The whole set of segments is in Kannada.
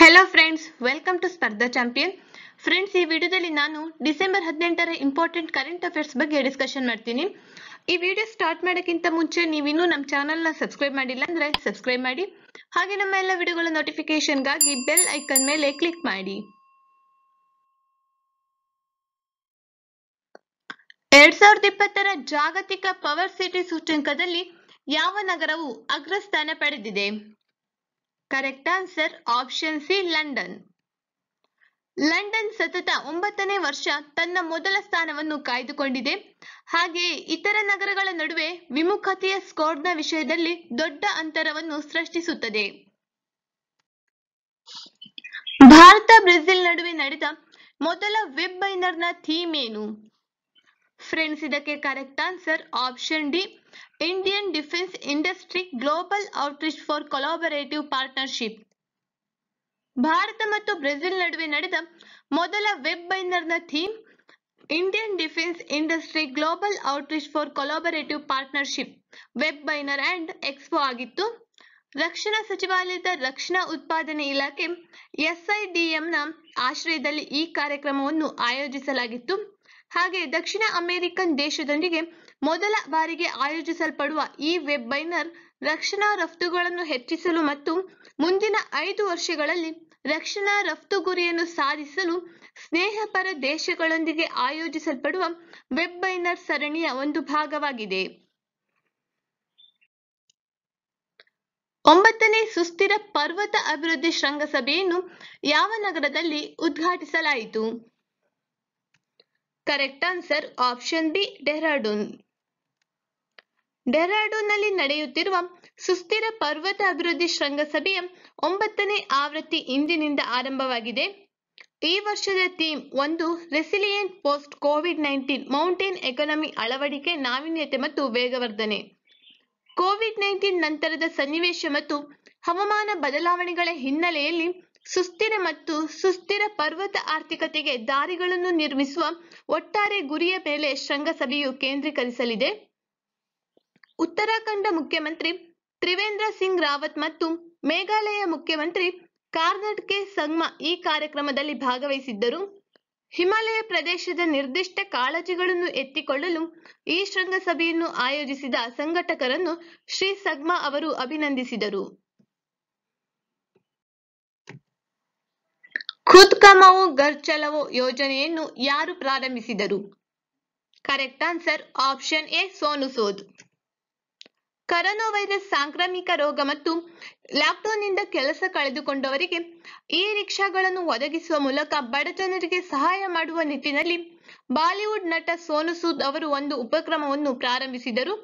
Hello friends welcome to Spardha champion friends ಈ ವಿಡಿಯೋದಲ್ಲಿ ನಾನು ಡಿಸೆಂಬರ್ ಹದಿನೆಂಟರ ಇಂಪಾರ್ಟೆಂಟ್ ಕರೆಂಟ್ ಅಫೇರ್ಸ್ ಬಗ್ಗೆ ಡಿಸ್ಕಷನ್ ಮಾಡ್ತೀನಿ ಈ ವಿಡಿಯೋ ಸ್ಟಾರ್ಟ್ ಮಾಡೋಕ್ಕಿಂತ ಮುಂಚೆ ನೀವಿನ್ನೂ ನಮ್ಮ ಚಾನಲ್ನ ಸಬ್ಸ್ಕ್ರೈಬ್ ಮಾಡಿಲ್ಲ ಅಂದರೆ ಸಬ್ಸ್ಕ್ರೈಬ್ ಮಾಡಿ ಹಾಗೆ ನಮ್ಮ ಎಲ್ಲ ವಿಡಿಯೋಗಳ ನೋಟಿಫಿಕೇಶನ್ಗಾಗಿ ಬೆಲ್ ಐಕನ್ ಮೇಲೆ ಕ್ಲಿಕ್ ಮಾಡಿ ಎರಡ್ ಸಾವಿರದ ಇಪ್ಪತ್ತರ ಜಾಗತಿಕ ಪವರ್ ಸಿಟಿ ಸೂಚ್ಯಂಕದಲ್ಲಿ ಯಾವ ನಗರವು ಅಗ್ರಸ್ಥಾನ ಪಡೆದಿದೆ correct answer option C London London ಸತತ ಒಂಬತ್ತನೇ ವರ್ಷ ತನ್ನ ಮೊದಲ ಸ್ಥಾನವನ್ನು ಕಾಯ್ದುಕೊಂಡಿದೆ ಹಾಗೆಯೇ ಇತರ ನಗರಗಳ ನಡುವೆ ವಿಮುಖತೆಯ ಸ್ಕೋರ್ನ ವಿಷಯದಲ್ಲಿ ದೊಡ್ಡ ಅಂತರವನ್ನು ಸೃಷ್ಟಿಸುತ್ತದೆ ಭಾರತ ಬ್ರೆಜಿಲ್ ನಡುವೆ ನಡೆದ ಮೊದಲ ವೆಬ್ ಬೈನರ್ನ ಥೀಮ್ ಏನು ಫ್ರೆಂಡ್ಸ್ ಇದಕ್ಕೆ correct answer option D Indian defence industry global outreach for collaborative partnership Bharat ಮತ್ತು ಬ್ರೆಜಿಲ್ ನಡುವೆ ನಡೆದ ಮೊದಲ ವೆಬ್ ಬೈನರ್ನ theme Indian defence industry global outreach for collaborative partnership webinar and expo ಆಗಿತ್ತು ರಕ್ಷಣಾ ಸಚಿವಾಲಯದ ರಕ್ಷಣಾ ಉತ್ಪಾದನೆ ಇಲಾಖೆ ಎಸ್ಐಡಿಎಂನ ಆಶ್ರಯದಲ್ಲಿ ಈ ಕಾರ್ಯಕ್ರಮವನ್ನು ಆಯೋಜಿಸಲಾಗಿತ್ತು ಹಾಗೆ ದಕ್ಷಿಣ ಅಮೆರಿಕನ್ ದೇಶದೊಂದಿಗೆ ಮೊದಲ ಬಾರಿಗೆ ಆಯೋಜಿಸಲ್ಪಡುವ ಈ ವೆಬ್ಬೈನರ್ ರಕ್ಷಣಾ ರಫ್ತುಗಳನ್ನು ಹೆಚ್ಚಿಸಲು ಮತ್ತು ಮುಂದಿನ ಐದು ವರ್ಷಗಳಲ್ಲಿ ರಕ್ಷಣಾ ರಫ್ತು ಗುರಿಯನ್ನು ಸಾಧಿಸಲು ಸ್ನೇಹಪರ ದೇಶಗಳೊಂದಿಗೆ ಆಯೋಜಿಸಲ್ಪಡುವ ವೆಬ್ಬೈನರ್ ಸರಣಿಯ ಒಂದು ಭಾಗವಾಗಿದೆ ಒಂಬತ್ತನೇ ಸುಸ್ಥಿರ ಪರ್ವತ ಅಭಿವೃದ್ಧಿ ಶೃಂಗಸಭೆಯನ್ನು ಯಾವ ನಗರದಲ್ಲಿ ಉದ್ಘಾಟಿಸಲಾಯಿತು correct answer option B Dehradun ಡೆಹ್ರಾಡೂನ್ನಲ್ಲಿ ನಡೆಯುತ್ತಿರುವ ಸುಸ್ಥಿರ ಪರ್ವತ ಅಭಿವೃದ್ಧಿ ಶೃಂಗಸಭೆಯ ಒಂಬತ್ತನೇ ಆವೃತ್ತಿ ಇಂದಿನಿಂದ ಆರಂಭವಾಗಿದೆ ಈ ವರ್ಷದ ಥೀಮ್ ಒಂದು resilient post COVID nineteen mountain economy ಅಳವಡಿಕೆ ನಾವೀನ್ಯತೆ ಮತ್ತು ವೇಗವರ್ಧನೆ ಕೋವಿಡ್ ನೈನ್ಟೀನ್ ನಂತರದ ಸನ್ನಿವೇಶ ಮತ್ತು ಹವಾಮಾನ ಬದಲಾವಣೆಗಳ ಹಿನ್ನೆಲೆಯಲ್ಲಿ ಸುಸ್ಥಿರ ಮತ್ತು ಸುಸ್ಥಿರ ಪರ್ವತ ಆರ್ಥಿಕತೆಗೆ ದಾರಿಗಳನ್ನು ನಿರ್ಮಿಸುವ ಒಟ್ಟಾರೆ ಗುರಿಯ ಮೇಲೆ ಶೃಂಗಸಭೆಯು ಕೇಂದ್ರೀಕರಿಸಲಿದೆ ಉತ್ತರಾಖಂಡ ಮುಖ್ಯಮಂತ್ರಿ ತ್ರಿವೇಂದ್ರ ಸಿಂಗ್ ರಾವತ್ ಮತ್ತು ಮೇಘಾಲಯ ಮುಖ್ಯಮಂತ್ರಿ ಕಾರ್ನಡ್ ಕೆ ಸಂಗ್ಮಾ ಈ ಕಾರ್ಯಕ್ರಮದಲ್ಲಿ ಭಾಗವಹಿಸಿದ್ದರು ಹಿಮಾಲಯ ಪ್ರದೇಶದ ನಿರ್ದಿಷ್ಟ ಕಾಳಜಿಗಳನ್ನು ಎತ್ತಿಕೊಳ್ಳಲು ಈ ಶೃಂಗಸಭೆಯನ್ನು ಆಯೋಜಿಸಿದ ಸಂಘಟಕರನ್ನು ಶ್ರೀ ಸಗ್ಮಾ ಅವರು ಅಭಿನಂದಿಸಿದರು ಖುದ್ ಕಮಾವೋ ಚಲವೋ ಯೋಜನೆಯನ್ನು ಯಾರು ಪ್ರಾರಂಭಿಸಿದರು correct answer option A Sonu Sood corona virus ಸಾಂಕ್ರಾಮಿಕ ರೋಗ ಮತ್ತು ನಿಂದ ಕೆಲಸ ಕಳೆದುಕೊಂಡವರಿಗೆ ಈ ರಿಕ್ಷಾಗಳನ್ನು ಒದಗಿಸುವ ಮೂಲಕ ಜನರಿಗೆ ಸಹಾಯ ಮಾಡುವ ನಿಟ್ಟಿನಲ್ಲಿ ಬಾಲಿವುಡ್ ನಟ ಸೋನು ಸೂದ್ ಅವರು ಒಂದು ಉಪಕ್ರಮವನ್ನು ಪ್ರಾರಂಭಿಸಿದರು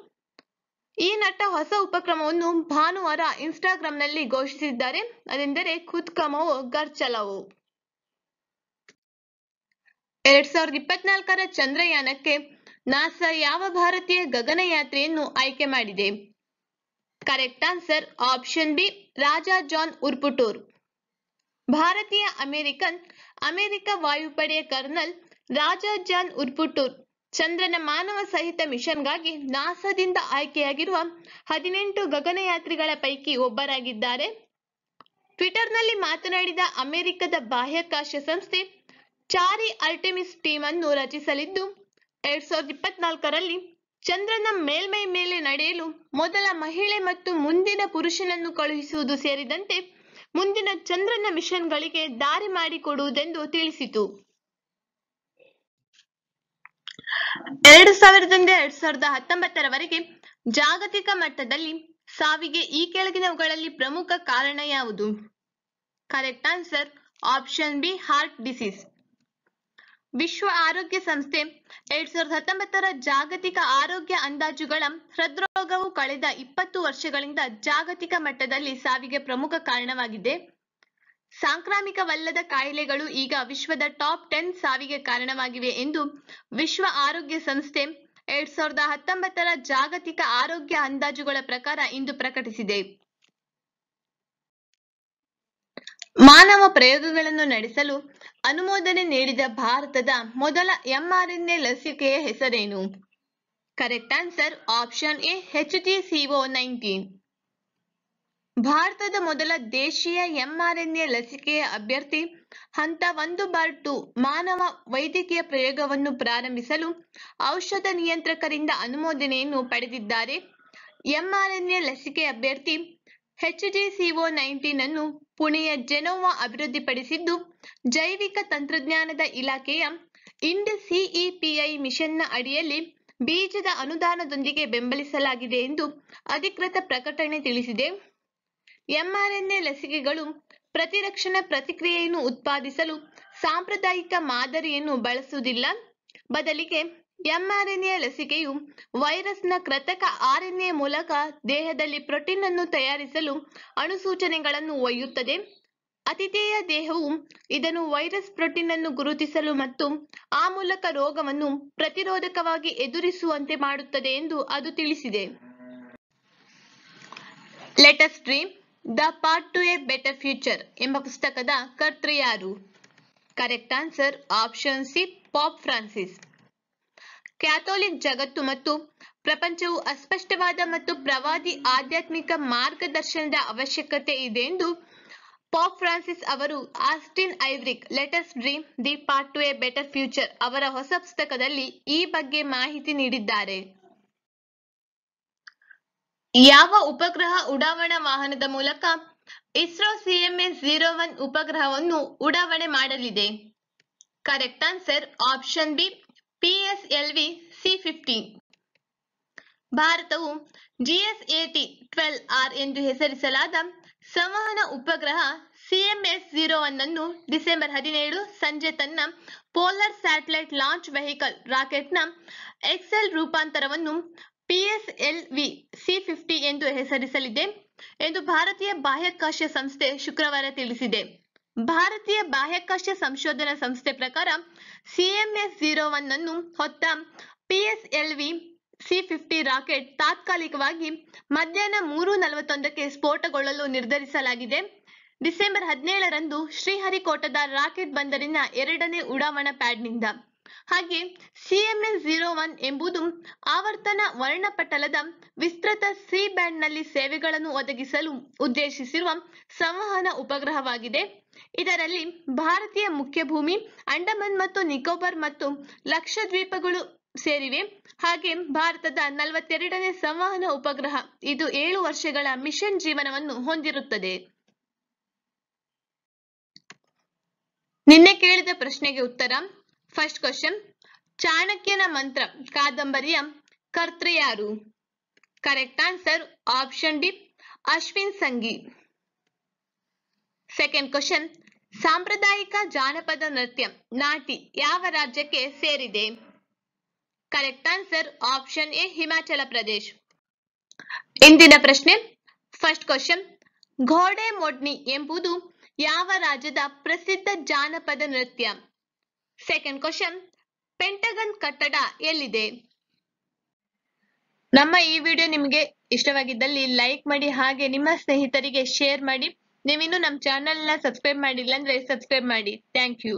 ಈ ನಟ ಹೊಸ ಉಪಕ್ರಮವನ್ನು ಭಾನುವಾರ ಇನ್ಸ್ಟಾಗ್ರಾಂನಲ್ಲಿ ಘೋಷಿಸಿದ್ದಾರೆ ಅದೆಂದರೆ ಖುದ್ ಕಮೋ ಘರ್ ಎರಡ್ ಸಾವಿರದ ಇಪ್ಪತ್ನಾಲ್ಕರ ಚಂದ್ರಯಾನಕ್ಕೆ ನಾಸಾ ಯಾವ ಭಾರತೀಯ ಗಗನಯಾತ್ರೆಯನ್ನು ಆಯ್ಕೆ ಮಾಡಿದೆ correct answer option B Raja Jon Vurputoor ಭಾರತೀಯ ಅಮೆರಿಕನ್ ಅಮೆರಿಕ ವಾಯುಪಡೆಯ ಕರ್ನಲ್ ರಾಜಾ ಜಾನ್ ಉರ್ಪುಟೂರ್ ಚಂದ್ರನ ಮಾನವ ಸಹಿತ ಮಿಷನ್ಗಾಗಿ ನಾಸಾದಿಂದ ಆಯ್ಕೆಯಾಗಿರುವ ಹದಿನೆಂಟು ಗಗನಯಾತ್ರಿಗಳ ಪೈಕಿ ಒಬ್ಬರಾಗಿದ್ದಾರೆ ಟ್ವಿಟರ್ನಲ್ಲಿ ಮಾತನಾಡಿದ ಅಮೆರಿಕದ ಬಾಹ್ಯಾಕಾಶ ಸಂಸ್ಥೆ ಚಾರಿ ಆರ್ಟೆಮಿಸ್ ಟೀಮ್ ಅನ್ನು ರಚಿಸಲಿದ್ದು ಎರಡ್ ಸಾವಿರದ ಇಪ್ಪತ್ನಾಲ್ಕರಲ್ಲಿ ಚಂದ್ರನ ಮೇಲ್ಮೈ ಮೇಲೆ ನಡೆಯಲು ಮೊದಲ ಮಹಿಳೆ ಮತ್ತು ಮುಂದಿನ ಪುರುಷನನ್ನು ಕಳುಹಿಸುವುದು ಸೇರಿದಂತೆ ಮುಂದಿನ ಚಂದ್ರನ ಮಿಷನ್ಗಳಿಗೆ ದಾರಿ ಮಾಡಿಕೊಡುವುದೆಂದು ತಿಳಿಸಿತು ಎರಡು ಸಾವಿರದಿಂದ ಎರಡ್ ಸಾವಿರದ ಹತ್ತೊಂಬತ್ತರವರೆಗೆ ಜಾಗತಿಕ ಮಟ್ಟದಲ್ಲಿ ಸಾವಿಗೆ ಈ ಕೆಳಗಿನವುಗಳಲ್ಲಿ ಪ್ರಮುಖ ಕಾರಣ ಯಾವುದು correct answer option B heart disease ವಿಶ್ವ ಆರೋಗ್ಯ ಸಂಸ್ಥೆ ಎರಡ್ ಸಾವಿರದ ಹತ್ತೊಂಬತ್ತರ ಜಾಗತಿಕ ಆರೋಗ್ಯ ಅಂದಾಜುಗಳ ಹೃದ್ರೋಗವು ಕಳೆದ ಇಪ್ಪತ್ತು ವರ್ಷಗಳಿಂದ ಜಾಗತಿಕ ಮಟ್ಟದಲ್ಲಿ ಸಾವಿಗೆ ಪ್ರಮುಖ ಕಾರಣವಾಗಿದೆ ಸಾಂಕ್ರಾಮಿಕವಲ್ಲದ ಕಾಯಿಲೆಗಳು ಈಗ ವಿಶ್ವದ ಟಾಪ್ ಟೆನ್ ಸಾವಿಗೆ ಕಾರಣವಾಗಿವೆ ಎಂದು ವಿಶ್ವ ಆರೋಗ್ಯ ಸಂಸ್ಥೆ ಎರಡ್ ಸಾವಿರದ ಹತ್ತೊಂಬತ್ತರ ಜಾಗತಿಕ ಆರೋಗ್ಯ ಅಂದಾಜುಗಳ ಪ್ರಕಾರ ಇಂದು ಪ್ರಕಟಿಸಿದೆ ಮಾನವ ಪ್ರಯೋಗಗಳನ್ನು ನಡೆಸಲು ಅನುಮೋದನೆ ನೀಡಿದ ಭಾರತದ ಮೊದಲ ಎಂಆರ್ಎನ್ಎ ಲಸಿಕೆಯ ಹೆಸರೇನು correct answer option A H T CO nineteen ಭಾರತದ ಮೊದಲ ದೇಶೀಯ ಎಂಆರ್ಎನ್ಎ ಲಸಿಕೆಯ ಅಭ್ಯರ್ಥಿ ಹಂತ ಒಂದು ಬಾರ್ ಟು ಮಾನವ ವೈದ್ಯಕೀಯ ಪ್ರಯೋಗವನ್ನು ಪ್ರಾರಂಭಿಸಲು ಔಷಧ ನಿಯಂತ್ರಕರಿಂದ ಅನುಮೋದನೆಯನ್ನು ಪಡೆದಿದ್ದಾರೆ ಎಂಆರ್ಎನ್ಎ ಲಸಿಕೆ ಅಭ್ಯರ್ಥಿ ಸಿಒ ನೈನ್ಟೀನ್ ಅನ್ನು ಪುಣೆಯ ಜೆನೋವಾ ಅಭಿವೃದ್ಧಿಪಡಿಸಿದ್ದು, ಜೈವಿಕ ತಂತ್ರಜ್ಞಾನದ ಇಲಾಖೆಯ ಇಂಡ್ ಸಿಇಪಿಐ ಮಿಷನ್ನ ಅಡಿಯಲ್ಲಿ ಬೀಜದ ಅನುದಾನದೊಂದಿಗೆ ಬೆಂಬಲಿಸಲಾಗಿದೆ ಎಂದು ಅಧಿಕೃತ ಪ್ರಕಟಣೆ ತಿಳಿಸಿದೆ. ಎಂಆರ್ಎನ್ಎ ಲಸಿಕೆಗಳು ಪ್ರತಿರಕ್ಷಣಾ ಪ್ರತಿಕ್ರಿಯೆಯನ್ನು ಉತ್ಪಾದಿಸಲು ಸಾಂಪ್ರದಾಯಿಕ ಮಾದರಿಯನ್ನು ಬಳಸುವುದಿಲ್ಲ. ಬದಲಿಗೆ ಎಂಆರ್ಎನ್ಎ ಲಸಿಕೆಯು ವೈರಸ್ನ ಕೃತಕ ಆರ್ಎನ್ಎ ಮೂಲಕ ದೇಹದಲ್ಲಿ ಪ್ರೋಟೀನ್ ಅನ್ನು ತಯಾರಿಸಲು ಅನುಸೂಚನೆಗಳನ್ನು ಒಯ್ಯುತ್ತದೆ. ಆತಿಥೇಯ ದೇಹವು ಇದನ್ನು ವೈರಸ್ ಪ್ರೋಟೀನ್ ಅನ್ನು ಗುರುತಿಸಲು ಮತ್ತು ಆ ಮೂಲಕ ರೋಗವನ್ನು ಪ್ರತಿರೋಧಕವಾಗಿ ಎದುರಿಸುವಂತೆ ಮಾಡುತ್ತದೆ ಎಂದು ಅದು ತಿಳಿಸಿದೆ. Let us dream the path to a better future ಎಂಬ ಪುಸ್ತಕದ ಕರ್ತೃ ಯಾರು? Correct answer option C. Pope Francis. Catholic ಜಗತ್ತು ಮತ್ತು ಪ್ರಪಂಚವು ಅಸ್ಪಷ್ಟವಾದ ಮತ್ತು ಪ್ರವಾದಿ ಆಧ್ಯಾತ್ಮಿಕ ಮಾರ್ಗದರ್ಶನದ ಅವಶ್ಯಕತೆ ಇದೆ ಎಂದು ಪಾಪ್ ಫ್ರಾನ್ಸಿಸ್ ಅವರು Austen Ivereigh let us dream the path to a better future ಅವರ ಹೊಸ ಪುಸ್ತಕದಲ್ಲಿ ಈ ಬಗ್ಗೆ ಮಾಹಿತಿ ನೀಡಿದ್ದಾರೆ ಯಾವ ಉಪಗ್ರಹ ಉಡಾವಣಾ ವಾಹನದ ಮೂಲಕ ಇಸ್ರೋ ಸಿಎಂಎಸ್ ಜೀರೋ ಒನ್ ಉಪಗ್ರಹವನ್ನು ಉಡಾವಣೆ ಮಾಡಲಿದೆ correct answer option B PSLV C fifteen ಭಾರತವು ಜಿಎಸ್ಎಟಿ ಟ್ವೆಲ್ ಆರ್ ಎಂದು ಹೆಸರಿಸಲಾದ ಸಂವಹನ ಉಪಗ್ರಹ ಸಿಎಂಎಸ್ ಜೀರೋ ಒನ್ ಅನ್ನು ಡಿಸೆಂಬರ್ ಹದಿನೇಳು ಸಂಜೆ ತನ್ನ ಪೋಲಾರ್ ಸ್ಯಾಟಲೈಟ್ ಲಾಂಚ್ ವೆಹಿಕಲ್ ರಾಕೆಟ್ನ ಎಕ್ಸೆಲ್ ರೂಪಾಂತರವನ್ನು ಪಿಎಸ್ಎಲ್ವಿ ಸಿ ಫಿಫ್ಟಿ ಎಂದು ಹೆಸರಿಸಲಿದೆ ಎಂದು ಭಾರತೀಯ ಬಾಹ್ಯಾಕಾಶ ಸಂಸ್ಥೆ ಶುಕ್ರವಾರ ತಿಳಿಸಿದೆ ಭಾರತೀಯ ಬಾಹ್ಯಾಕಾಶ ಸಂಶೋಧನಾ ಸಂಸ್ಥೆ ಪ್ರಕಾರ ಸಿಎಂಎಸ್ ಜೀರೋ ಒನ್ ಅನ್ನು ಹೊತ್ತ ಪಿಎಸ್ಎಲ್ವಿ ಸಿ ಫಿಫ್ಟಿ ರಾಕೆಟ್ ತಾತ್ಕಾಲಿಕವಾಗಿ ಮಧ್ಯಾಹ್ನ ಮೂರು ನಲವತ್ತೊಂದಕ್ಕೆ ಸ್ಫೋಟಗೊಳ್ಳಲು ನಿರ್ಧರಿಸಲಾಗಿದೆ ಡಿಸೆಂಬರ್ ಹದಿನೇಳರಂದು ಶ್ರೀಹರಿಕೋಟದ ರಾಕೆಟ್ ಬಂದರಿನ ಎರಡನೇ ಉಡಾವಣಾ ಪ್ಯಾಡ್ನಿಂದ ಹಾಗೆ ಸಿಎಂಎಸ್ ಜೀರೋ ಒನ್ ಎಂಬುದು ಆವರ್ತನ ವರ್ಣಪಟಲದ ವಿಸ್ತೃತ ಸಿ ಬ್ಯಾಂಡ್ನಲ್ಲಿ ಸೇವೆಗಳನ್ನು ಒದಗಿಸಲು ಉದ್ದೇಶಿಸಿರುವ ಸಂವಹನ ಉಪಗ್ರಹವಾಗಿದೆ ಇದರಲ್ಲಿ ಭಾರತೀಯ ಮುಖ್ಯಭೂಮಿ ಅಂಡಮಾನ್ ಮತ್ತು ನಿಕೋಬಾರ್ ಮತ್ತು ಲಕ್ಷದ್ವೀಪಗಳು ಸೇರಿವೆ ಹಾಗೆ ಭಾರತದ ನಲವತ್ತೆರಡನೇ ಸಂವಹನ ಉಪಗ್ರಹ ಇದು ಏಳು ವರ್ಷಗಳ ಮಿಷನ್ ಜೀವನವನ್ನು ಹೊಂದಿರುತ್ತದೆ ನಿನ್ನೆ ಕೇಳಿದ ಪ್ರಶ್ನೆಗೆ ಉತ್ತರ ಫಸ್ಟ್ ಕ್ವಶನ್ ಚಾಣಕ್ಯನ ಮಂತ್ರ ಕಾದಂಬರಿಯ ಕರ್ತೃ ಯಾರು correct answer option D Ashwin Sanghi second question ಸಾಂಪ್ರದಾಯಿಕ ಜಾನಪದ ನೃತ್ಯ ನಾಟಿ ಯಾವ ರಾಜ್ಯಕ್ಕೆ ಸೇರಿದೆ correct answer option A Himachal Pradesh ಇಂದಿನ ಪ್ರಶ್ನೆ ಫಸ್ಟ್ ಕ್ವಶನ್ ಘೋಡೆ ಮೊಡ್ನಿ ಎಂಬುದು ಯಾವ ರಾಜ್ಯದ ಪ್ರಸಿದ್ಧ ಜಾನಪದ ನೃತ್ಯ ಸೆಕೆಂಡ್ ಕ್ವಶನ್ ಪೆಂಟಗನ್ ಕಟ್ಟಡ ಎಲ್ಲಿದೆ ನಮ್ಮ ಈ ವಿಡಿಯೋ ನಿಮಗೆ ಇಷ್ಟವಾಗಿದ್ದಲ್ಲಿ ಲೈಕ್ ಮಾಡಿ ಹಾಗೆ ನಿಮ್ಮ ಸ್ನೇಹಿತರಿಗೆ ಶೇರ್ ಮಾಡಿ ನೀವಿನ್ನೂ ನಮ್ಮ ಚಾನಲ್ನ ಸಬ್ಸ್ಕ್ರೈಬ್ ಮಾಡಿಲ್ಲ ಅಂದ್ರೆ ಸಬ್ಸ್ಕ್ರೈಬ್ ಮಾಡಿ ಥ್ಯಾಂಕ್ ಯು